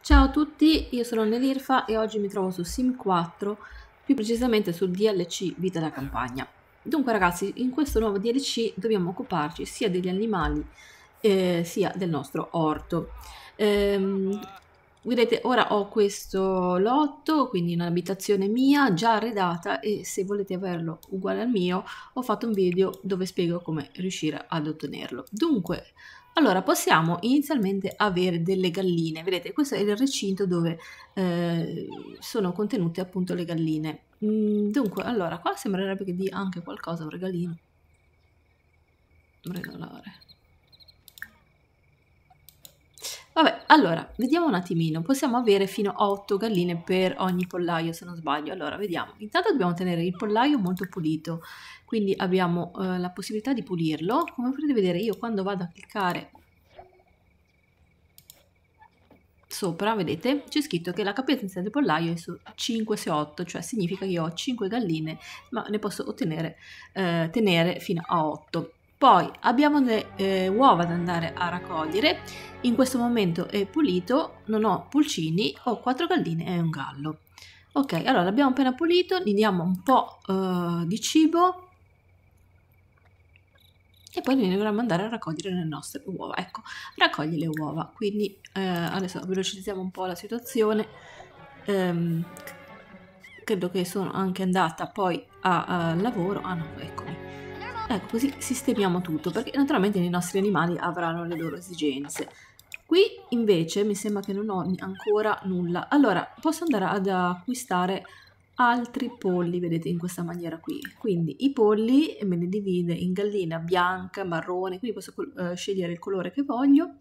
Ciao a tutti, io sono Nelirfa e oggi mi trovo su Sim 4, più precisamente sul DLC Vita da Campagna. Dunque ragazzi, in questo nuovo DLC dobbiamo occuparci sia degli animali eh, sia del nostro orto. Ehm, vedete, ora ho questo lotto, quindi un'abitazione mia già arredata e se volete averlo uguale al mio ho fatto un video dove spiego come riuscire ad ottenerlo. Dunque, allora, possiamo inizialmente avere delle galline. Vedete, questo è il recinto dove eh, sono contenute appunto le galline. Mm, dunque, allora, qua sembrerebbe che dia anche qualcosa un regalino. Un regalare. Vabbè, allora, vediamo un attimino. Possiamo avere fino a 8 galline per ogni pollaio, se non sbaglio. Allora, vediamo. Intanto dobbiamo tenere il pollaio molto pulito, quindi abbiamo eh, la possibilità di pulirlo. Come potete vedere, io quando vado a cliccare sopra, vedete, c'è scritto che la capienza del pollaio è su 5 su 8, cioè significa che io ho 5 galline, ma ne posso ottenere, eh, tenere fino a 8. Poi abbiamo le eh, uova da andare a raccogliere, in questo momento è pulito, non ho pulcini, ho quattro galline e un gallo. Ok, allora l'abbiamo appena pulito, gli diamo un po' eh, di cibo e poi noi dovremmo andare a raccogliere le nostre uova. Ecco, raccogli le uova, quindi eh, adesso velocizziamo un po' la situazione. Ehm, credo che sono anche andata poi a, a eh, lavoro, ah no, ecco, Ecco, così sistemiamo tutto, perché naturalmente i nostri animali avranno le loro esigenze. Qui invece mi sembra che non ho ancora nulla. Allora, posso andare ad acquistare altri polli, vedete in questa maniera qui. Quindi i polli me li divide in gallina bianca, marrone, quindi posso eh, scegliere il colore che voglio.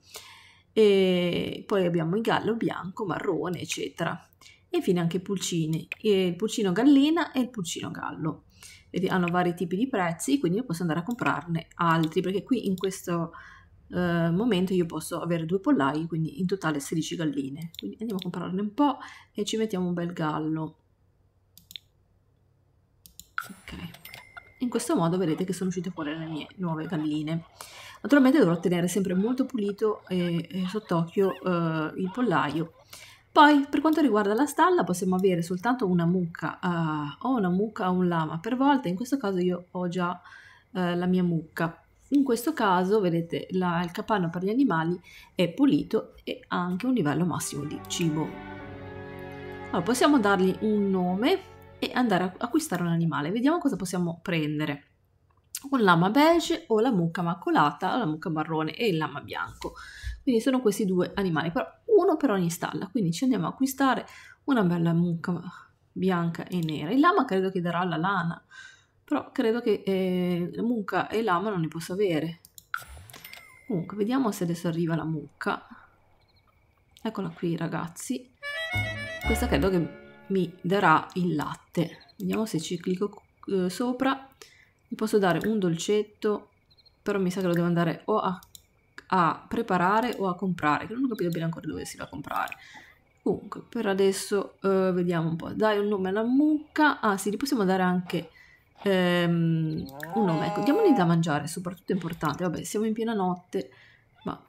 E poi abbiamo il gallo bianco, marrone, eccetera. E infine anche i pulcini, il pulcino gallina e il pulcino gallo vedi, hanno vari tipi di prezzi, quindi io posso andare a comprarne altri, perché qui in questo eh, momento io posso avere due pollai, quindi in totale 16 galline. Quindi andiamo a comprarne un po' e ci mettiamo un bel gallo. Ok. In questo modo vedete che sono uscite fuori le mie nuove galline. Naturalmente dovrò tenere sempre molto pulito e, e sott'occhio eh, il pollaio poi, per quanto riguarda la stalla, possiamo avere soltanto una mucca uh, o una mucca o un lama per volta. In questo caso io ho già uh, la mia mucca. In questo caso, vedete, la, il capanno per gli animali è pulito e ha anche un livello massimo di cibo. Allora, possiamo dargli un nome e andare a acquistare un animale. Vediamo cosa possiamo prendere. Un lama beige o la mucca macolata la mucca marrone e il lama bianco. Quindi sono questi due animali, però uno per ogni stalla. Quindi ci andiamo a acquistare una bella mucca bianca e nera. Il lama credo che darà la lana, però credo che eh, mucca e lama non ne posso avere. Comunque, vediamo se adesso arriva la mucca. Eccola qui, ragazzi. Questa credo che mi darà il latte. Vediamo se ci clicco eh, sopra. Gli posso dare un dolcetto, però mi sa che lo devo andare o a a preparare o a comprare, che non ho capito bene ancora dove si va a comprare. Comunque, per adesso eh, vediamo un po'. Dai un nome alla mucca. Ah sì, gli possiamo dare anche ehm, un nome. Ecco, diamogli da mangiare, soprattutto è importante. Vabbè, siamo in piena notte, ma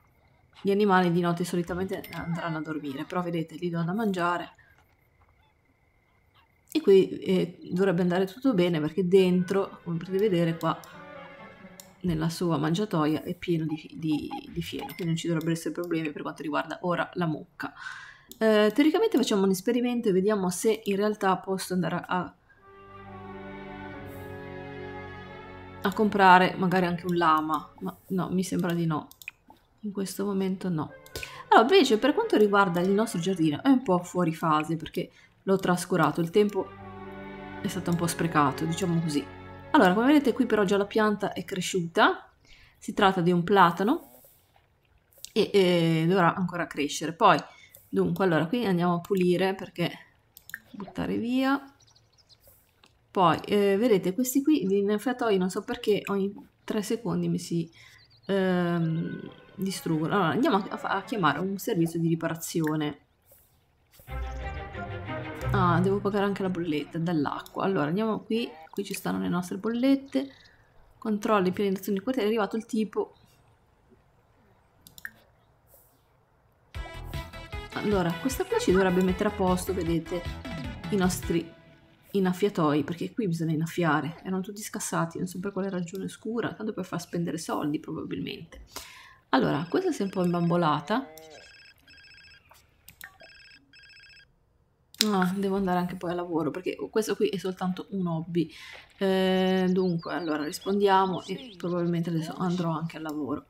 gli animali di notte solitamente andranno a dormire. Però vedete, gli do da mangiare. E qui eh, dovrebbe andare tutto bene perché dentro, come potete vedere qua, nella sua mangiatoia è pieno di, di, di, fieno, quindi non ci dovrebbero essere problemi per quanto riguarda ora la mucca. Eh, teoricamente facciamo un esperimento e vediamo se in realtà posso andare a, a comprare magari anche un lama, ma no, mi sembra di no. In questo momento no. Allora, invece, per quanto riguarda il nostro giardino, è un po' fuori fase perché l'ho trascurato, il tempo è stato un po' sprecato, diciamo così. Allora, come vedete qui però già la pianta è cresciuta, si tratta di un platano e, e dovrà ancora crescere. Poi, dunque, allora qui andiamo a pulire perché buttare via. Poi, eh, vedete, questi qui di io non so perché ogni 3 secondi mi si ehm, distruggono. Allora, andiamo a, a chiamare un servizio di riparazione. Ah, devo pagare anche la bolletta dell'acqua. Allora, andiamo qui qui ci stanno le nostre bollette, controlla implementazione di quartiere, è arrivato il tipo. Allora, questa qui ci dovrebbe mettere a posto, vedete, i nostri innaffiatoi, perché qui bisogna innaffiare, erano tutti scassati, non so per quale ragione scura, tanto per far spendere soldi probabilmente. Allora, questa si è un po' imbambolata, Ah, devo andare anche poi al lavoro perché questo qui è soltanto un hobby. Eh, dunque, allora rispondiamo e probabilmente adesso andrò anche al lavoro.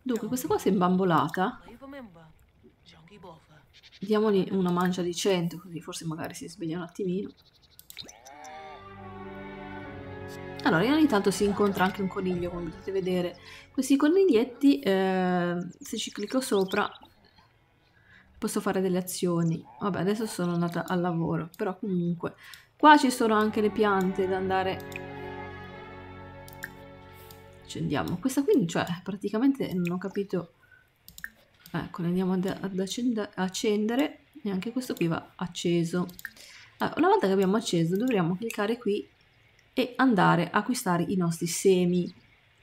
Dunque, questa qua si è imbambolata. Diamogli una mancia di 100 così forse magari si sveglia un attimino. Allora, ogni tanto si incontra anche un coniglio, come potete vedere. Questi coniglietti, eh, se ci clicco sopra, posso fare delle azioni. Vabbè, adesso sono andata al lavoro, però comunque. Qua ci sono anche le piante da andare... Accendiamo. Questa qui, cioè, praticamente non ho capito... Ecco, le andiamo ad, ad accendere e anche questo qui va acceso. Allora, una volta che abbiamo acceso dovremo cliccare qui e andare a acquistare i nostri semi.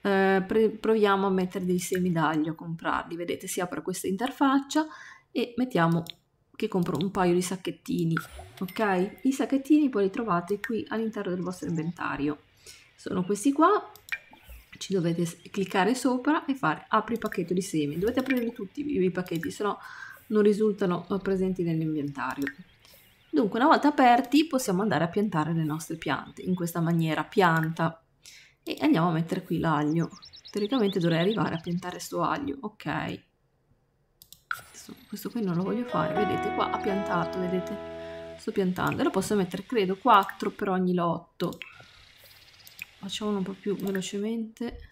Eh, proviamo a mettere dei semi d'aglio, a comprarli. Vedete, si apre questa interfaccia e mettiamo che compro un paio di sacchettini, ok? I sacchettini poi li trovate qui all'interno del vostro inventario. Sono questi qua, ci dovete cliccare sopra e fare apri pacchetto di semi. Dovete aprirli tutti i pacchetti, se no non risultano eh, presenti nell'inventario. Dunque, una volta aperti possiamo andare a piantare le nostre piante, in questa maniera, pianta, e andiamo a mettere qui l'aglio. Teoricamente dovrei arrivare a piantare sto aglio, ok questo, questo qui non lo voglio fare, vedete qua ha piantato, vedete, sto piantando e lo posso mettere credo 4 per ogni lotto, facciamolo un po' più velocemente.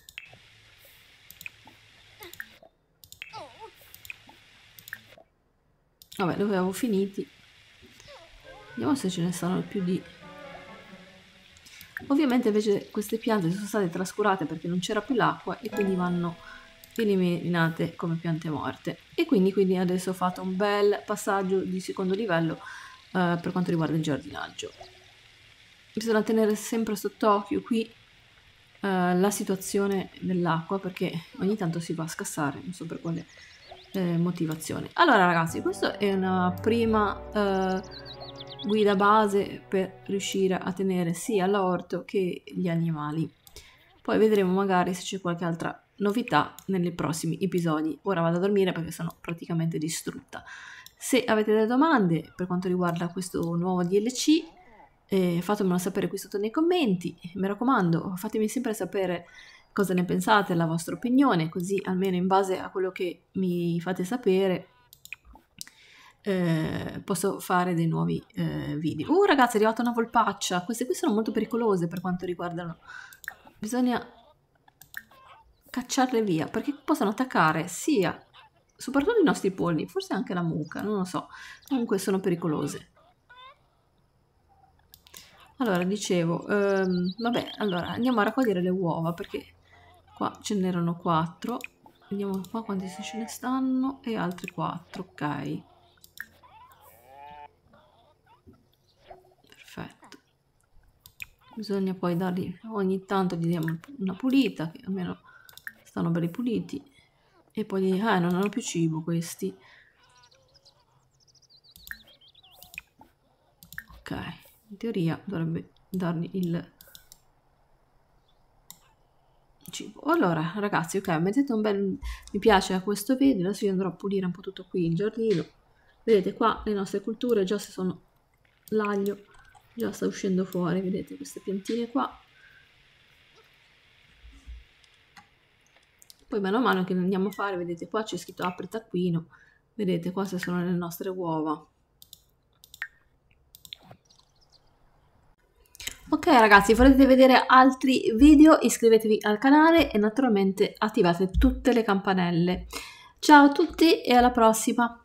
Vabbè, dove avevo finiti. Vediamo se ce ne saranno più di... Ovviamente invece queste piante sono state trascurate perché non c'era più l'acqua e quindi vanno eliminate come piante morte e quindi, quindi adesso ho fatto un bel passaggio di secondo livello eh, per quanto riguarda il giardinaggio bisogna tenere sempre sott'occhio qui eh, la situazione dell'acqua perché ogni tanto si va a scassare non so per quale eh, motivazione allora ragazzi questa è una prima eh, guida base per riuscire a tenere sia l'orto che gli animali poi vedremo magari se c'è qualche altra novità nei prossimi episodi. Ora vado a dormire perché sono praticamente distrutta. Se avete delle domande per quanto riguarda questo nuovo DLC, eh, fatemelo sapere qui sotto nei commenti. Mi raccomando, fatemi sempre sapere cosa ne pensate, la vostra opinione, così almeno in base a quello che mi fate sapere eh, posso fare dei nuovi eh, video. Uh ragazzi è arrivata una volpaccia, queste qui sono molto pericolose per quanto riguardano. Bisogna cacciarle via, perché possono attaccare sia, soprattutto i nostri polli, forse anche la mucca, non lo so, comunque sono pericolose. Allora, dicevo, um, vabbè, allora andiamo a raccogliere le uova, perché qua ce n'erano 4, vediamo qua quanti ce ne stanno, e altri 4, ok. perfetto bisogna poi dargli ogni tanto gli diamo una pulita che almeno stanno belli puliti e poi ah non hanno più cibo questi ok in teoria dovrebbe dargli il cibo allora ragazzi ok mettete un bel mi piace a questo video adesso io andrò a pulire un po' tutto qui in giardino vedete qua le nostre culture già si sono l'aglio già sta uscendo fuori vedete queste piantine qua Poi mano a mano che andiamo a fare, vedete qua c'è scritto apri taccuino, vedete queste sono le nostre uova. Ok ragazzi, volete vedere altri video iscrivetevi al canale e naturalmente attivate tutte le campanelle. Ciao a tutti e alla prossima!